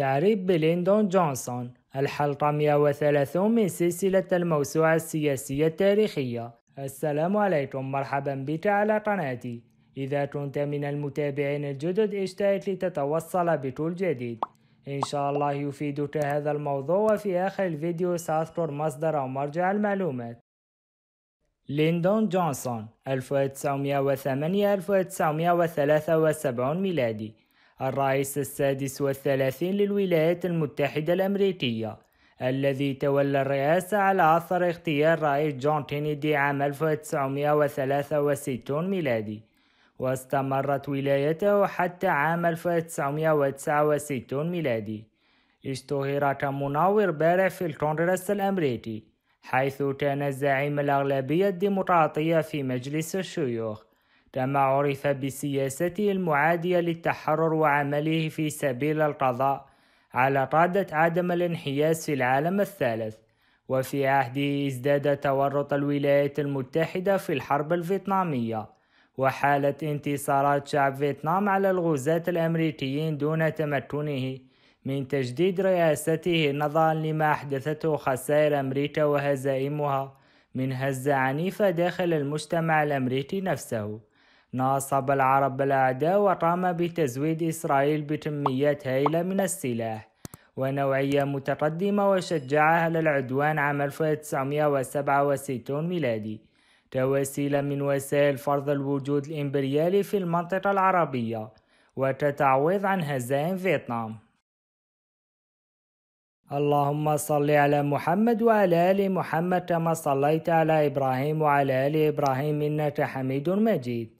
تعريف بليندون جونسون الحلقة 130 من سلسلة الموسوعة السياسية التاريخية السلام عليكم مرحبا بك على قناتي إذا كنت من المتابعين الجدد اشترك لتتوصل بكل جديد إن شاء الله يفيدك هذا الموضوع وفي آخر الفيديو سأذكر مصدر أو مرجع المعلومات ليندون جونسون 1908-1973 ميلادي الرئيس السادس والثلاثين للولايات المتحدة الأمريكية الذي تولى الرئاسة على أثر اغتيال رئيس جون كينيدي عام 1963 ميلادي واستمرت ولايته حتى عام 1969 ميلادي اشتهر كمناور بارع في الكونغرس الأمريكي حيث كان زعيم الأغلبية الديمقراطية في مجلس الشيوخ كما عرف بسياسته المعادية للتحرر وعمله في سبيل القضاء على قادة عدم الانحياز في العالم الثالث وفي عهده ازداد تورط الولايات المتحدة في الحرب الفيتنامية وحالة انتصارات شعب فيتنام على الغزاة الأمريكيين دون تمكنه من تجديد رئاسته نظرا لما أحدثته خسائر أمريكا وهزائمها من هزة عنيفة داخل المجتمع الأمريكي نفسه ناصب العرب الأعداء وقام بتزويد إسرائيل بكميات هائلة من السلاح ونوعية متقدمة وشجعها للعدوان عام 1967 ميلادي كوسيلة من وسائل فرض الوجود الإمبريالي في المنطقة العربية وتتعويض عن هزائم فيتنام اللهم صل على محمد وعلى آل محمد كما صليت على إبراهيم وعلى آل إبراهيم إنك حميد مجيد